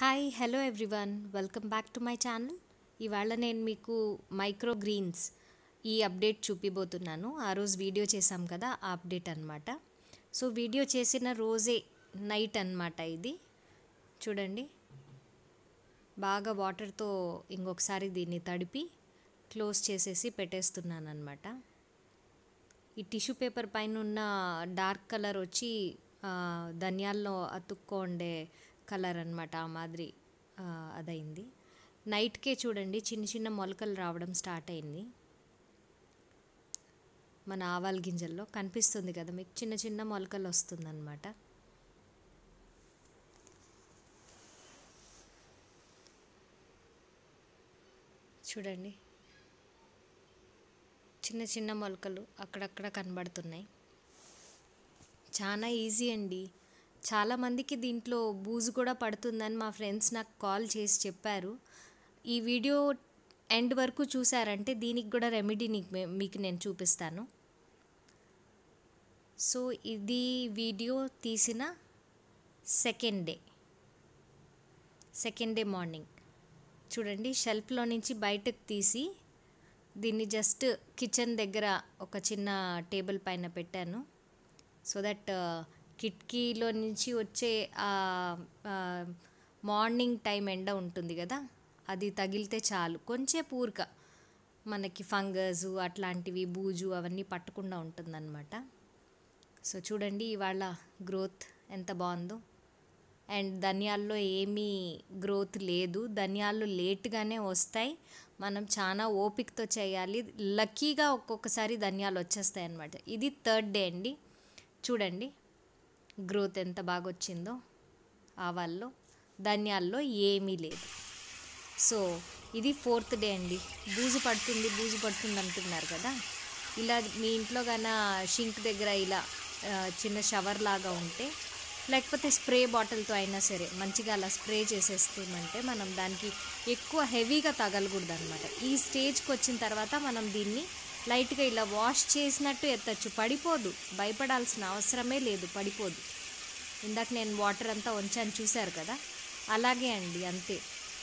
hi hello everyone welcome back to my channel ఇవాళ నేను మీకు మైక్రో గ్రీన్స్ ఈ అప్డేట్ చూపిబోతున్నాను ఆ రోజు వీడియో చేసాం కదా ఆ అప్డేట్ అనమాట సో వీడియో చేసిన రోజే నైట్ అనమాట ఇది చూడండి బాగా వాటర్తో ఇంకొకసారి దీన్ని తడిపి క్లోజ్ చేసేసి పెట్టేస్తున్నాను అనమాట ఈ టిష్యూ పేపర్ పైన ఉన్న డార్క్ కలర్ వచ్చి ధనియాల్లో అతుక్కోండే కలర్ అనమాట ఆ మాదిరి అదైంది నైట్కే చూడండి చిన్న చిన్న మొలకలు రావడం స్టార్ట్ అయింది మన ఆవాల గింజల్లో కనిపిస్తుంది కదా మీకు చిన్న చిన్న మొలకలు వస్తుందన్నమాట చూడండి చిన్న చిన్న మొలకలు అక్కడక్కడ కనబడుతున్నాయి చాలా ఈజీ అండి చాలామందికి దీంట్లో బూజు కూడా పడుతుందని మా ఫ్రెండ్స్ నాకు కాల్ చేసి చెప్పారు ఈ వీడియో ఎండ్ వరకు చూసారంటే దీనికి కూడా రెమెడీ మీకు నేను చూపిస్తాను సో ఇది వీడియో తీసిన second day second day morning చూడండి షెల్ఫ్లో నుంచి బయటకు తీసి దీన్ని జస్ట్ కిచెన్ దగ్గర ఒక చిన్న టేబుల్ పైన పెట్టాను సో దట్ కిటికీలో నుంచి వచ్చే మార్నింగ్ టైం ఎండ ఉంటుంది కదా అది తగిలితే చాలు కొంచెం పూర్క మనకి ఫంగస్ అట్లాంటివి బూజు అవన్నీ పట్టకుండా ఉంటుందన్నమాట సో చూడండి ఇవాళ గ్రోత్ ఎంత బాగుందో అండ్ ధనియాల్లో ఏమీ గ్రోత్ లేదు ధనియాలు లేట్గానే వస్తాయి మనం చాలా ఓపికతో చేయాలి లక్కీగా ఒక్కొక్కసారి ధనియాలు వచ్చేస్తాయి అన్నమాట ఇది థర్డ్ డే అండి చూడండి గ్రోత్ ఎంత బాగా వచ్చిందో ఆవాల్లో ధనియాల్లో ఏమీ లేదు సో ఇది ఫోర్త్ డే అండి బూజు పడుతుంది బూజు పడుతుంది అంటున్నారు కదా ఇలా మీ ఇంట్లో కన్నా షింక్ దగ్గర ఇలా చిన్న షవర్ లాగా ఉంటే లేకపోతే స్ప్రే బాటిల్తో అయినా సరే మంచిగా అలా స్ప్రే చేసేస్తామంటే మనం దానికి ఎక్కువ హెవీగా తగలకూడదు అనమాట ఈ స్టేజ్కి వచ్చిన తర్వాత మనం దీన్ని లైట్గా ఇలా వాష్ చేసినట్టు ఎత్తచ్చు పడిపోదు భయపడాల్సిన అవసరమే లేదు పడిపోదు ఇందాక నేను వాటర్ అంతా ఉంచాను చూశారు కదా అలాగే అండి అంతే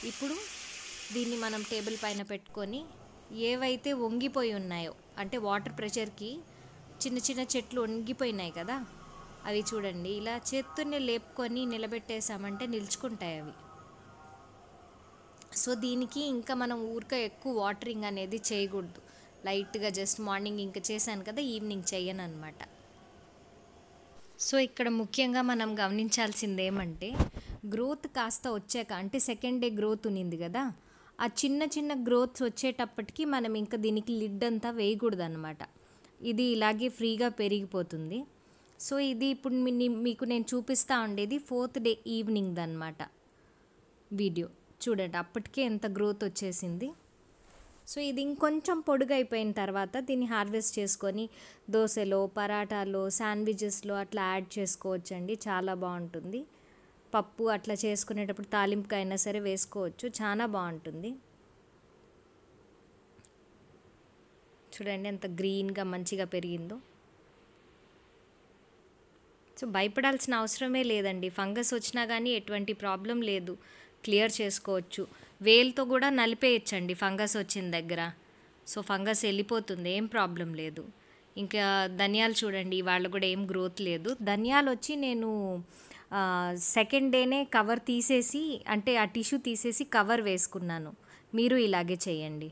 ఇప్పుడు దీన్ని మనం టేబుల్ పైన పెట్టుకొని ఏవైతే వంగిపోయి ఉన్నాయో అంటే వాటర్ ప్రెషర్కి చిన్న చిన్న చెట్లు వంగిపోయినాయి కదా అవి చూడండి ఇలా చేత్తోనే లేపుకొని నిలబెట్టేశామంటే నిల్చుకుంటాయి అవి సో దీనికి ఇంకా మనం ఊరిక ఎక్కువ వాటరింగ్ అనేది చేయకూడదు లైట్గా జస్ట్ మార్నింగ్ ఇంకా చేశాను కదా ఈవినింగ్ చేయను అనమాట సో ఇక్కడ ముఖ్యంగా మనం గమనించాల్సింది ఏమంటే గ్రోత్ కాస్త వచ్చాక అంటే సెకండ్ డే గ్రోత్ ఉన్నింది కదా ఆ చిన్న చిన్న గ్రోత్స్ వచ్చేటప్పటికి మనం ఇంకా దీనికి లిడ్ అంతా వేయకూడదు అనమాట ఇది ఇలాగే ఫ్రీగా పెరిగిపోతుంది సో ఇది ఇప్పుడు మీకు నేను చూపిస్తూ ఉండేది ఫోర్త్ డే ఈవినింగ్ అనమాట వీడియో చూడండి అప్పటికే ఎంత గ్రోత్ వచ్చేసింది సో ఇది ఇంకొంచెం పొడుగైపోయిన తర్వాత దీన్ని హార్వెస్ట్ చేసుకొని దోశలో పరాటాలో శాండ్విచెస్లో అట్లా యాడ్ చేసుకోవచ్చండి చాలా బాగుంటుంది పప్పు అట్లా చేసుకునేటప్పుడు అయినా సరే వేసుకోవచ్చు చాలా బాగుంటుంది చూడండి ఎంత గ్రీన్గా మంచిగా పెరిగిందో సో భయపడాల్సిన అవసరమే లేదండి ఫంగస్ వచ్చినా కానీ ఎటువంటి ప్రాబ్లం లేదు క్లియర్ చేసుకోవచ్చు వేల్తో కూడా నలిపేయచ్చండి ఫంగస్ వచ్చిన దగ్గర సో ఫంగస్ వెళ్ళిపోతుంది ఏం ప్రాబ్లం లేదు ఇంకా ధనియాలు చూడండి వాళ్ళు కూడా ఏం గ్రోత్ లేదు ధనియాలు వచ్చి నేను సెకండ్ డేనే కవర్ తీసేసి అంటే ఆ టిష్యూ తీసేసి కవర్ వేసుకున్నాను మీరు ఇలాగే చేయండి